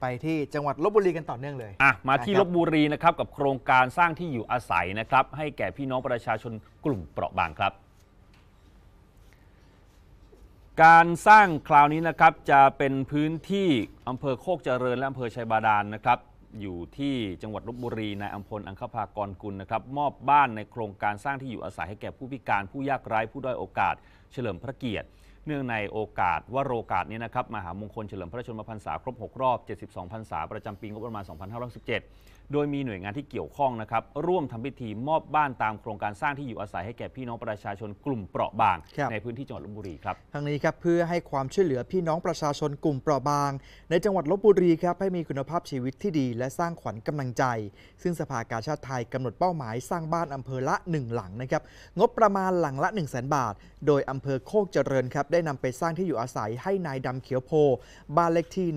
ไปที่จังหวัดลบบุรีกันต่อเนื่องเลยอ่ะมาที่ลบบุรีนะครับกับโครงการสร้างที่อยู่อาศัยนะครับให้แก่พี่น้องประชาชนกลุ่มเปราะบางครับ การสร้างคราวนี้นะครับจะเป็นพื้นที่อำเภอโคกเจริญและอำเภอชัยบาดาลนนะครับอยู่ที่จังหวัดลบบุรีนายอำพลอังคภากรกุลนะครับ มอบบ้านในโครงการสร้างที่อยู่อาศัย ให้แก่ผู้พิการผู้ยากไร้ผู้ด้อยโอกาส เฉลิมพระเกียรติเนื่องในโอกาส ว่าโอกาสนี้นะครับ มหามงคลเฉลิมพระชนมพรรษาครบ 6 รอบ 72พรรษาประจำปีงบประมาณ 2517โดยมีหน่วยงานที่เกี่ยวข้องนะครับร่วมทำพิธีมอบบ้านตามโครงการสร้างที่อยู่อาศัยให้แก่พี่น้องประชาชนกลุ่มเปราะบางในพื้นที่จังหวัดลบบุรีครับทางนี้ครับเพื่อให้ความช่วยเหลือพี่น้องประชาชนกลุ่มเปราะบาง ในจังหวัดลบบุรีครับให้มีคุณภาพชีวิตที่ดี และสร้างขวัญกำลังใจ ซึ่งสภากาชาติไทยกำหนดเป้าหมายสร้างบ้านอำเภอละ 1 หลังนะครับงบประมาณหลังละ 1 0 0 0 0แบาท โดยอำเภอโคกเจริญครับได้นำไปสร้างที่อยู่อาศัยให้นายดำเขียวโพบ้านเลขที่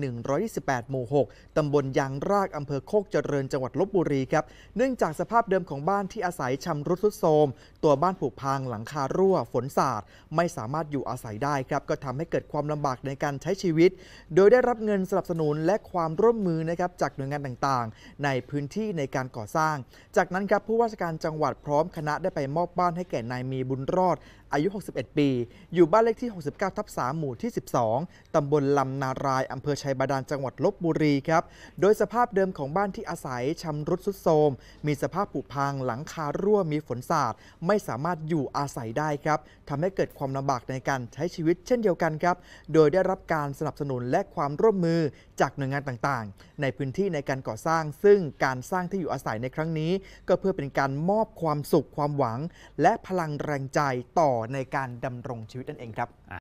128หมู่6ตำบลยางรากอำเภอโคกเจริญจังหวัดังหวัดลบบุรีครับ เนื่องจากสภาพเดิมของบ้านที่อาศัยชำรุดทรุดโทรม ตัวบ้านผุพังหลังคารั่ว ฝนสาดไม่สามารถอยู่อาศัยได้ครับ ก็ทำให้เกิดความลำบากในการใช้ชีวิต โดยได้รับเงินสนับสนุนและความร่วมมือนะครับจากหน่วยงานต่างๆ ในพื้นที่ในการก่อสร้าง จากนั้นครับผู้ว่าราชการจังหวัดพร้อมคณะได้ไปมอบบ้านให้แก่นายมีบุญรอด อายุ 61 ปี อยู่บ้านเลขที่ 69ทับ3หมู่ที่ 12ตำบลลำนารายอำเภอชัยบาดาลจังหวัดลบบุรีครับ โดยสภาพเดิมของบ้านที่อาศัยชำรุดสุดโทมมีสภาพผุพังหลังคารั่วมีฝนสาดไม่สามารถอยู่อาศัยได้ครับทำให้เกิดความลำบากในการใช้ชีวิตเช่นเดียวกันครับ โดยได้รับการสนับสนุนและความร่วมมือจากหน่วยงานต่างๆ ในพื้นที่ในการก่อสร้าง ซึ่งการสร้างที่อยู่อาศัยในครั้งนี้ ก็เพื่อเป็นการมอบความสุขความหวัง และพลังแรงใจต่อในการดำรงชีวิตนั่นเองครับ